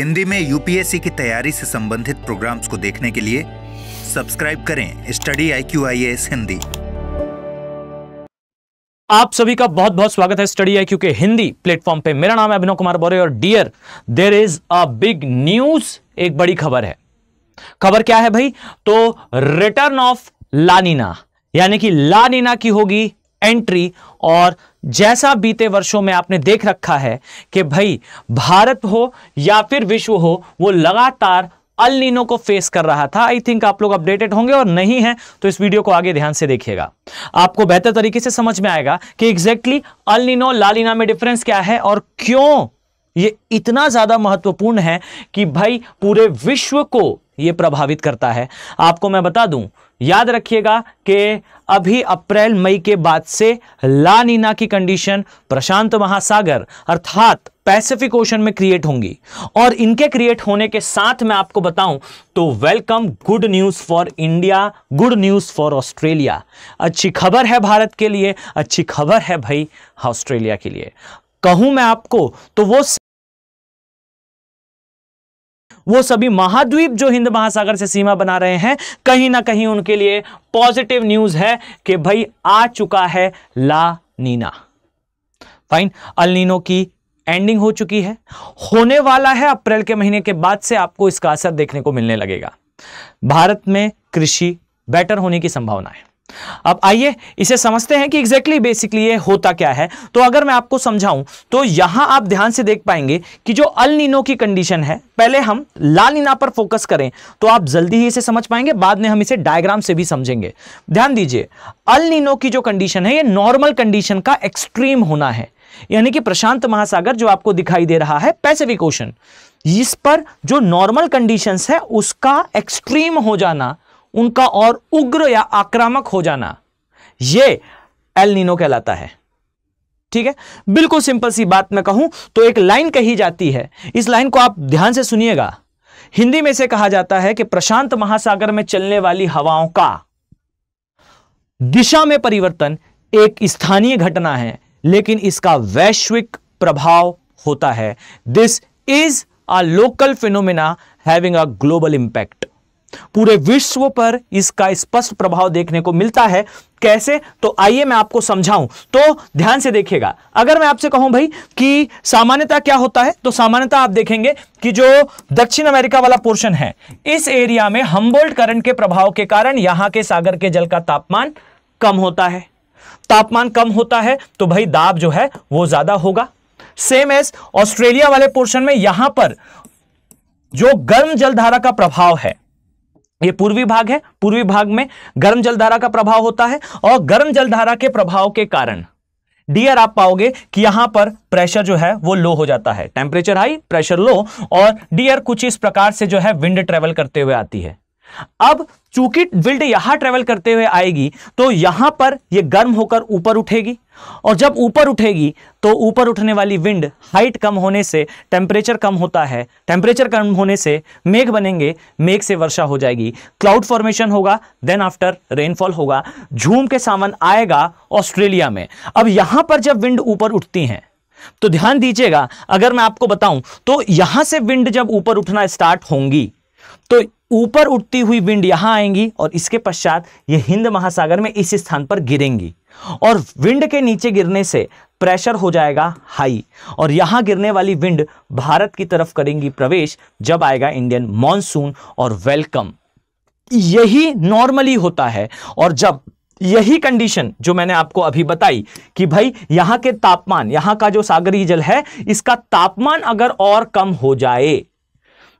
हिंदी में यूपीएससी की तैयारी से संबंधित प्रोग्राम्स को देखने के लिए सब्सक्राइब करें study I Q I S Hindi आप सभी का बहुत बहुत स्वागत है स्टडी आई क्यू के हिंदी प्लेटफॉर्म पे मेरा नाम है अभिनव कुमार बोरे और dear there is a big news एक बड़ी खबर है खबर क्या है भाई तो रिटर्न ऑफ लानीना यानी कि लानीना की होगी एंट्री और जैसा बीते वर्षों में आपने देख रखा है कि भाई भारत हो या फिर विश्व हो वो लगातार अलिनो को फेस कर रहा था आई थिंक आप लोग अपडेटेड होंगे और नहीं है तो इस वीडियो को आगे ध्यान से देखिएगा आपको बेहतर तरीके से समझ में आएगा कि एग्जैक्टली अलिनो लालिना में डिफरेंस क्या है और क्यों ये इतना ज़्यादा महत्वपूर्ण है कि भाई पूरे विश्व को ये प्रभावित करता है आपको मैं बता दूं याद रखिएगा कि अभी अप्रैल मई के बाद से ला नीना की कंडीशन प्रशांत महासागर अर्थात पैसिफिक ओशन में क्रिएट होंगी और इनके क्रिएट होने के साथ मैं आपको बताऊं तो welcome good news for India good news for Australia अच्छी खबर है भारत के लिए अच्छी खबर है भाई ऑस्ट्रेलिया हाँ, के लिए कहूं मैं आपको तो वो वो सभी महाद्वीप जो हिंद महासागर से सीमा बना रहे हैं कहीं ना कहीं उनके लिए पॉजिटिव न्यूज है कि भाई आ चुका है ला नीना फाइन अलनीनो की एंडिंग हो चुकी है होने वाला है अप्रैल के महीने के बाद से आपको इसका असर देखने को मिलने लगेगा भारत में कृषि बेटर होने की संभावना है अब आइए इसे समझते हैं कि एग्जैक्टली exactly बेसिकली ये होता क्या है तो अगर मैं आपको समझाऊं तो यहां आप ध्यान से देख पाएंगे कि जो अल नीनो की कंडीशन है पहले हम लाल नीना पर फोकस करें तो आप जल्दी ही इसे समझ पाएंगे बाद में हम इसे डायग्राम से भी समझेंगे ध्यान दीजिए अल नीनो की जो कंडीशन है ये नॉर्मल कंडीशन का एक्सट्रीम होना है यानी कि प्रशांत महासागर जो आपको दिखाई दे रहा है पैसिफिक ओशन इस पर जो नॉर्मल कंडीशंस है उसका एक्सट्रीम हो जाना उनका और उग्र या आक्रामक हो जाना यह एलनिनो कहलाता है ठीक है बिल्कुल सिंपल सी बात मैं कहूं तो एक लाइन कही जाती है इस लाइन को आप ध्यान से सुनिएगा हिंदी में से कहा जाता है कि प्रशांत महासागर में चलने वाली हवाओं का दिशा में परिवर्तन एक स्थानीय घटना है लेकिन इसका वैश्विक प्रभाव होता है this is a local phenomena having a global impact पूरे विश्व पर इसका स्पष्ट प्रभाव देखने को मिलता है कैसे तो आइए मैं आपको समझाऊं तो ध्यान से देखिएगा अगर मैं आपसे कहूं भाई कि सामान्यता क्या होता है तो सामान्यता आप देखेंगे कि जो दक्षिण अमेरिका वाला पोर्शन है इस एरिया में हम्बोल्ट करंट के प्रभाव के कारण यहां के सागर के जल का तापमान कम होता है तापमान कम होता है तो भाई दाब जो है वो ज्यादा होगा सेम एज ऑस्ट्रेलिया वाले पोर्शन में यहां पर जो गर्म जलधारा का प्रभाव है ये पूर्वी भाग है पूर्वी भाग में गर्म जलधारा का प्रभाव होता है और गर्म जलधारा के प्रभाव के कारण डियर आप पाओगे कि यहां पर प्रेशर जो है वो लो हो जाता है टेम्परेचर हाई प्रेशर लो और डियर कुछ इस प्रकार से जो है विंड ट्रेवल करते हुए आती है अब चूंकि विल्ड यहां ट्रेवल करते हुए आएगी तो यहां पर यह गर्म होकर ऊपर उठेगी और जब ऊपर उठेगी तो ऊपर उठने वाली विंड हाइट कम होने से टेम्परेचर कम होता है टेम्परेचर कम होने से मेघ बनेंगे मेघ से वर्षा हो जाएगी क्लाउड फॉर्मेशन होगा देन आफ्टर रेनफॉल होगा झूम के सामान आएगा ऑस्ट्रेलिया में अब यहां पर जब विंड ऊपर उठती हैं तो ध्यान दीजिएगा अगर मैं आपको बताऊं तो यहां से विंड जब ऊपर उठना स्टार्ट होंगी तो ऊपर उठती हुई विंड यहां आएंगी और इसके पश्चात ये हिंद महासागर में इस स्थान पर गिरेंगी और विंड के नीचे गिरने से प्रेशर हो जाएगा हाई और यहां गिरने वाली विंड भारत की तरफ करेंगी प्रवेश जब आएगा इंडियन मानसून और वेलकम यही नॉर्मली होता है और जब यही कंडीशन जो मैंने आपको अभी बताई कि भाई यहां के तापमान यहां का जो सागरीय जल है इसका तापमान अगर और कम हो जाए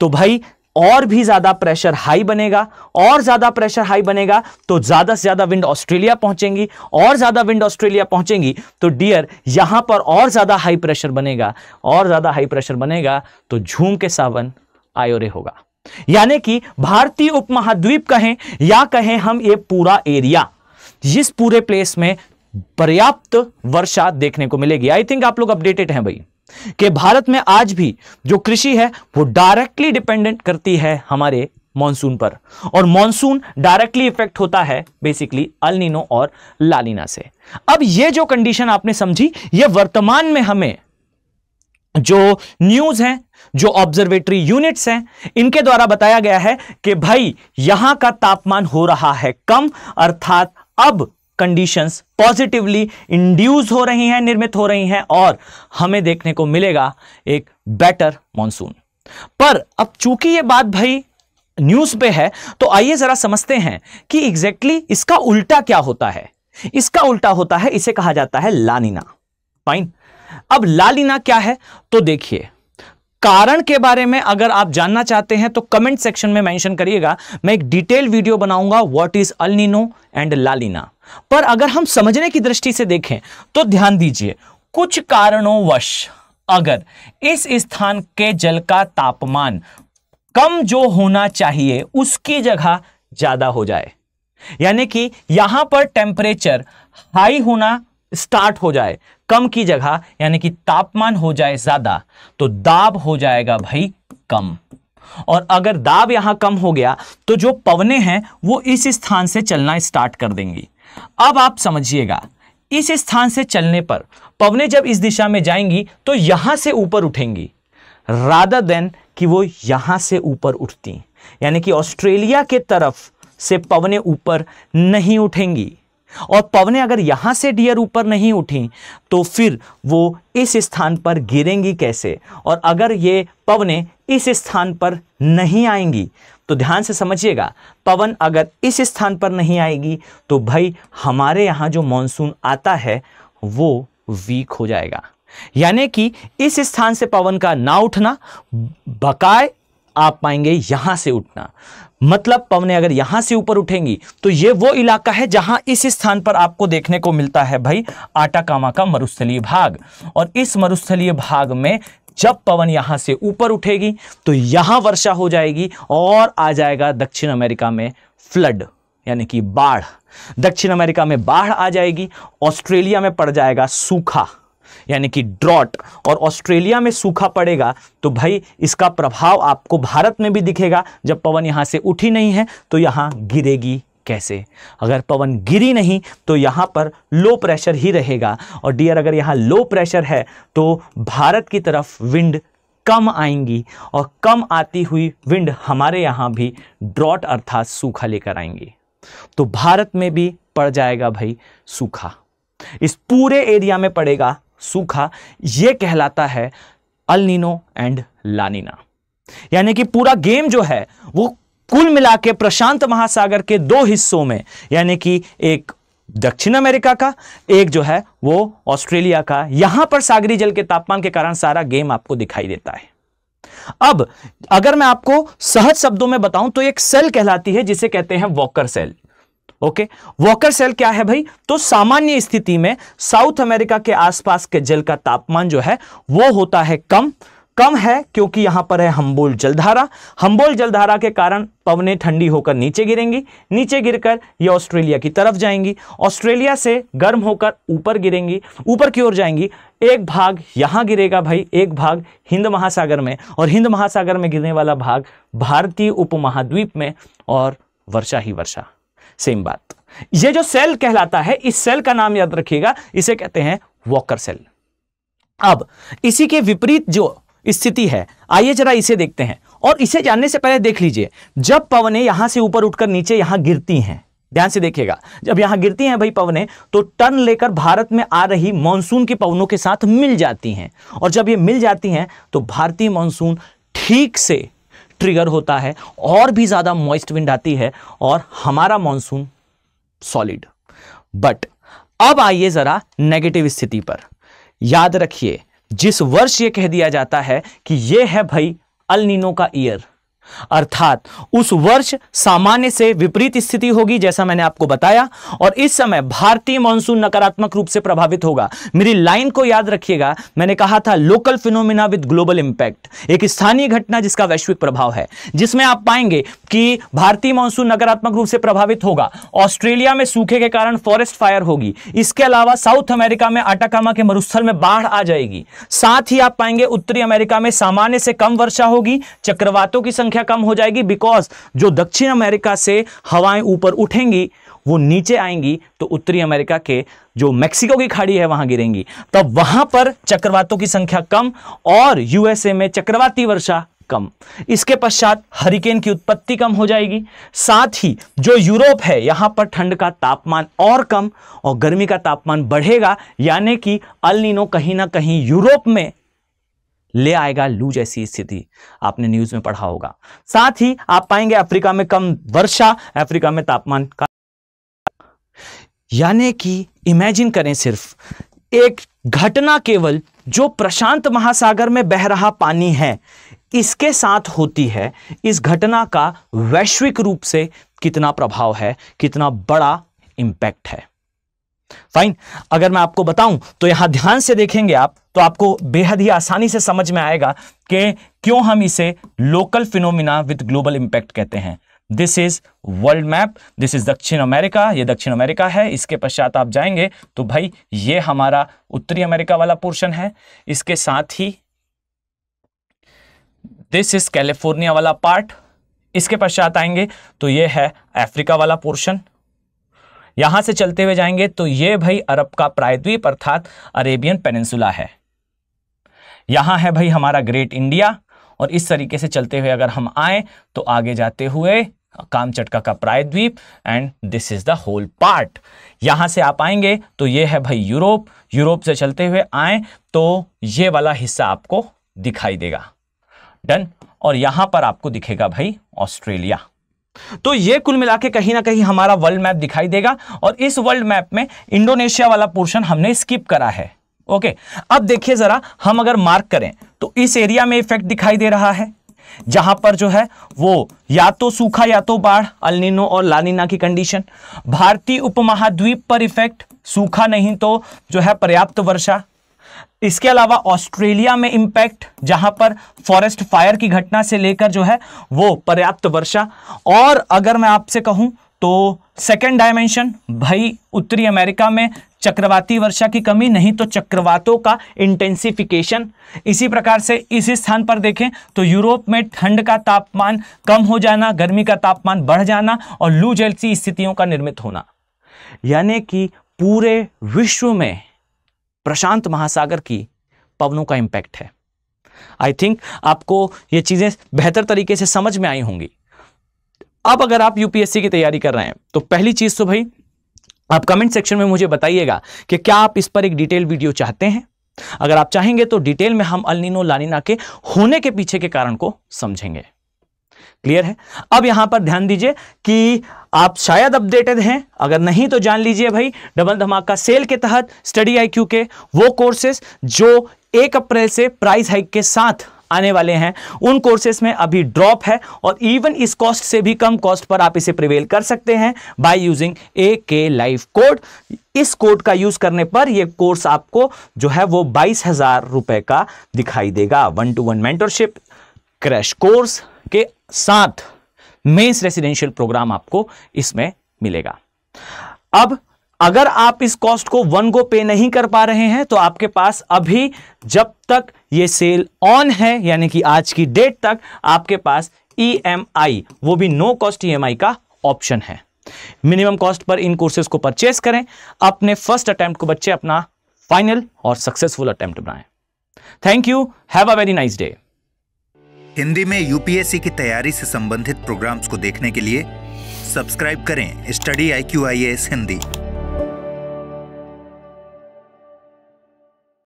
तो भाई और भी ज्यादा प्रेशर हाई बनेगा और ज्यादा प्रेशर हाई बनेगा तो ज्यादा से ज्यादा विंड ऑस्ट्रेलिया पहुंचेंगी और ज्यादा विंड ऑस्ट्रेलिया पहुंचेंगी तो डियर यहां पर और ज्यादा हाई प्रेशर बनेगा और ज्यादा हाई प्रेशर बनेगा तो झूम के सावन आयोरे होगा यानी कि भारतीय उपमहाद्वीप कहें या कहें हम ये पूरा एरिया इस पूरे प्लेस में पर्याप्त वर्षा देखने को मिलेगी आई थिंक आप लोग अपडेटेड हैं भाई कि भारत में आज भी जो कृषि है वो डायरेक्टली डिपेंडेंट करती है हमारे मॉनसून पर और मॉनसून डायरेक्टली इफेक्ट होता है बेसिकली अलिनो और लालिना से अब ये जो कंडीशन आपने समझी ये वर्तमान में हमें जो न्यूज है जो ऑब्जर्वेटरी यूनिट्स हैं इनके द्वारा बताया गया है कि भाई यहां का तापमान हो रहा है कम अर्थात अब कंडीशंस पॉजिटिवली इंड्यूस हो रही हैं निर्मित हो रही हैं और हमें देखने को मिलेगा एक बेटर मानसून पर अब चूंकि ये बात भाई न्यूज पे है तो आइए जरा समझते हैं कि एग्जैक्टली exactly इसका उल्टा क्या होता है इसका उल्टा होता है इसे कहा जाता है लानिना फाइन अब लालिना क्या है तो देखिए कारण के बारे में अगर आप जानना चाहते हैं तो कमेंट सेक्शन में मेंशन करिएगा मैं एक डिटेल वीडियो बनाऊंगा what is El and La Nina पर अगर हम समझने की दृष्टि से देखें तो ध्यान दीजिए कुछ कारणों वश अगर इस स्थान के जल का तापमान कम जो होना चाहिए उसकी जगह ज़्यादा हो जाए यानी कि यहां पर टेम्परेचर हाई होना स्टार्ट हो जाए कम की जगह यानी कि तापमान हो जाए ज़्यादा तो दाब हो जाएगा भाई कम और अगर दाब यहां कम हो गया तो जो पवने हैं वो इस स्थान से चलना स्टार्ट कर देंगी अब आप समझिएगा इस स्थान से चलने पर पवने जब इस दिशा में जाएंगी तो यहां से ऊपर उठेंगी राधा देन कि वो यहां से ऊपर उठती यानी कि ऑस्ट्रेलिया के तरफ से पवने ऊपर नहीं उठेंगी और पवने अगर यहां से डियर ऊपर नहीं उठी तो फिर वो इस स्थान पर गिरेंगी कैसे और अगर ये पवने इस स्थान पर नहीं आएंगी तो ध्यान से समझिएगा पवन अगर इस स्थान पर नहीं आएगी तो भाई हमारे यहां जो मानसून आता है वो वीक हो जाएगा यानी कि इस स्थान से पवन का ना उठना बकाए आ पाएंगे यहाँ से उठना मतलब पवने अगर यहाँ से ऊपर उठेंगी तो ये वो इलाका है जहाँ इस स्थान पर आपको देखने को मिलता है भाई आटाकामा का मरुस्थलीय भाग और इस मरुस्थलीय भाग में जब पवन यहाँ से ऊपर उठेगी तो यहाँ वर्षा हो जाएगी और आ जाएगा दक्षिण अमेरिका में फ्लड यानी कि बाढ़ दक्षिण अमेरिका में बाढ़ आ जाएगी ऑस्ट्रेलिया में पड़ जाएगा सूखा यानी कि ड्रॉट और ऑस्ट्रेलिया में सूखा पड़ेगा तो भाई इसका प्रभाव आपको भारत में भी दिखेगा जब पवन यहाँ से उठी नहीं है तो यहाँ गिरेगी कैसे अगर पवन गिरी नहीं तो यहाँ पर लो प्रेशर ही रहेगा और डियर अगर यहाँ लो प्रेशर है तो भारत की तरफ विंड कम आएंगी और कम आती हुई विंड हमारे यहाँ भी ड्रॉट अर्थात सूखा लेकर आएंगी तो भारत में भी पड़ जाएगा भाई सूखा इस पूरे एरिया में पड़ेगा सूखा यह कहलाता है अलिनो एंड लानिना यानी कि पूरा गेम जो है वो कुल मिला के प्रशांत महासागर के दो हिस्सों में यानी कि एक दक्षिण अमेरिका का एक जो है वो ऑस्ट्रेलिया का यहां पर सागरी जल के तापमान के कारण सारा गेम आपको दिखाई देता है अब अगर मैं आपको सहज शब्दों में बताऊं तो एक सेल कहलाती है जिसे कहते हैं Walker cell okay Walker cell क्या है भाई तो सामान्य स्थिति में साउथ अमेरिका के आसपास के जल का तापमान जो है वो होता है कम कम है क्योंकि यहां पर है हम्बोल जलधारा हम्बोल जलधारा के कारण पवने ठंडी होकर नीचे गिरेंगी नीचे गिरकर ये ऑस्ट्रेलिया की तरफ जाएंगी ऑस्ट्रेलिया से गर्म होकर ऊपर गिरेंगी ऊपर की ओर जाएंगी एक भाग यहां गिरेगा भाई एक भाग हिंद महासागर में और हिंद महासागर में गिरने वाला भाग भारतीय उपमहाद्वीप में और वर्षा ही वर्षा सेम बात ये जो सेल कहलाता है इस सेल का नाम याद रखिएगा इसे कहते हैं वॉकर सेल अब इसी के विपरीत जो स्थिति है आइए जरा इसे देखते हैं और इसे जानने से पहले देख लीजिए जब पवने यहां से ऊपर उठकर नीचे यहां गिरती हैं ध्यान से देखिएगा जब यहां गिरती हैं भाई पवने तो टर्न लेकर भारत में आ रही मानसून की पवनों के साथ मिल जाती हैं और जब ये मिल जाती हैं तो भारतीय मानसून ठीक से ट्रिगर होता है और भी ज़्यादा मॉइस्ट विंड आती है और हमारा मानसून सॉलिड बट अब आइए ज़रा नेगेटिव स्थिति पर याद रखिए जिस वर्ष ये कह दिया जाता है कि ये है भाई अल नीनो का ईयर अर्थात उस वर्ष सामान्य से विपरीत स्थिति होगी जैसा मैंने आपको बताया और इस समय भारतीय मानसून नकारात्मक रूप से प्रभावित होगा मेरी लाइन को याद रखिएगा मैंने कहा था local phenomena with global impact एक स्थानीय घटना जिसका वैश्विक प्रभाव है जिसमें आप पाएंगे कि भारतीय मानसून नकारात्मक रूप से प्रभावित होगा ऑस्ट्रेलिया में सूखे के कारण फॉरेस्ट फायर होगी इसके अलावा साउथ अमेरिका में आटाकामा के मरुस्थल में बाढ़ आ जाएगी साथ ही आप पाएंगे उत्तरी अमेरिका में सामान्य से कम वर्षा होगी चक्रवातों की संख्या संख्या कम हो जाएगी बिकॉज जो दक्षिण अमेरिका से हवाएं ऊपर उठेंगी वो नीचे आएंगी तो उत्तरी अमेरिका के जो मेक्सिको की खाड़ी है वहां गिरेंगी तब वहां पर चक्रवातों की संख्या कम और यूएसए में चक्रवाती वर्षा कम इसके पश्चात हरिकेन की उत्पत्ति कम हो जाएगी साथ ही जो यूरोप है यहां पर ठंड का तापमान और कम और गर्मी का तापमान बढ़ेगा यानी कि अलिनो कहीं ना कहीं यूरोप में ले आएगा लू जैसी स्थिति आपने न्यूज़ में पढ़ा होगा साथ ही आप पाएंगे अफ्रीका में कम वर्षा अफ्रीका में तापमान का यानी कि इमेजिन करें सिर्फ एक घटना केवल जो प्रशांत महासागर में बह रहा पानी है इसके साथ होती है इस घटना का वैश्विक रूप से कितना प्रभाव है कितना बड़ा इंपैक्ट है फाइन अगर मैं आपको बताऊं तो यहां ध्यान से देखेंगे आप तो आपको बेहद ही आसानी से समझ में आएगा कि क्यों हम इसे local phenomena with global impact कहते हैं this is world map this is दक्षिण अमेरिका ये दक्षिण अमेरिका है इसके पश्चात आप जाएंगे तो भाई ये हमारा उत्तरी अमेरिका वाला पोर्शन है इसके साथ ही दिस इज कैलिफोर्निया वाला पार्ट इसके पश्चात आएंगे तो ये है अफ्रीका वाला पोर्शन यहां से चलते हुए जाएंगे तो ये भाई अरब का प्रायद्वीप अर्थात अरेबियन पेनिनसुला है यहाँ है भाई हमारा ग्रेट इंडिया और इस तरीके से चलते हुए अगर हम आए तो आगे जाते हुए कामचटका का प्रायद्वीप and this is the whole part यहां से आप आएंगे तो ये है भाई यूरोप यूरोप से चलते हुए आए तो ये वाला हिस्सा आपको दिखाई देगा डन और यहां पर आपको दिखेगा भाई ऑस्ट्रेलिया तो ये कुल मिला के कहीं ना कहीं हमारा वर्ल्ड मैप दिखाई देगा और इस वर्ल्ड मैप में इंडोनेशिया वाला पोर्शन हमने स्किप करा है ओके अब देखिए जरा हम अगर मार्क करें तो इस एरिया में इफेक्ट दिखाई दे रहा है जहां पर जो है वो या तो सूखा या तो बाढ़ अल्निनो और लानिना की कंडीशन भारतीय उपमहाद्वीप पर इफेक्ट सूखा नहीं तो जो है पर्याप्त वर्षा इसके अलावा ऑस्ट्रेलिया में इंपैक्ट जहां पर फॉरेस्ट फायर की घटना से लेकर जो है वो पर्याप्त वर्षा और अगर मैं आपसे कहूं तो सेकेंड डायमेंशन भाई उत्तरी अमेरिका में चक्रवाती वर्षा की कमी नहीं तो चक्रवातों का इंटेंसिफिकेशन इसी प्रकार से इसी स्थान पर देखें तो यूरोप में ठंड का तापमान कम हो जाना गर्मी का तापमान बढ़ जाना और लू जैसी स्थितियों का निर्मित होना यानी कि पूरे विश्व में प्रशांत महासागर की पवनों का इंपैक्ट है आई थिंक आपको ये चीज़ें बेहतर तरीके से समझ में आई होंगी अब अगर आप यूपीएससी की तैयारी कर रहे हैं तो पहली चीज़ तो भाई आप कमेंट सेक्शन में मुझे बताइएगा कि क्या आप इस पर एक डिटेल वीडियो चाहते हैं अगर आप चाहेंगे तो डिटेल में हम अल्निनो लानिना के होने के पीछे के कारण को समझेंगे क्लियर है अब यहां पर ध्यान दीजिए कि आप शायद अपडेटेड हैं अगर नहीं तो जान लीजिए भाई डबल धमाका सेल के तहत स्टडी आईक्यू के वो कोर्सेज जो एक अप्रैल से प्राइस हाइक के साथ आने वाले हैं उन कोर्सेस में अभी ड्रॉप है और इवन इस कॉस्ट से भी कम कॉस्ट पर आप इसे प्रिवेल कर सकते हैं बाय यूजिंग ए के लाइफ कोड इस कोड का यूज करने पर यह कोर्स आपको जो है वो बाईस हजार रुपए का दिखाई देगा one to one mentorship crash course के साथ मेंस रेसिडेंशियल प्रोग्राम आपको इसमें मिलेगा अब अगर आप इस कॉस्ट को वन को पे नहीं कर पा रहे हैं तो आपके पास अभी जब तक ये सेल ऑन है यानी कि आज की डेट तक आपके पास ई e वो भी नो कॉस्ट ई का ऑप्शन है मिनिमम कॉस्ट पर इन कोर्सेज को परचेस करें अपने फर्स्ट अटेम्प्ट को बच्चे अपना फाइनल और सक्सेसफुल अटेम्प्ट बनाएं thank you have a very nice day Hindi में यूपीएससी की तैयारी से संबंधित प्रोग्राम्स को देखने के लिए सब्सक्राइब करें study I Q I S Hindi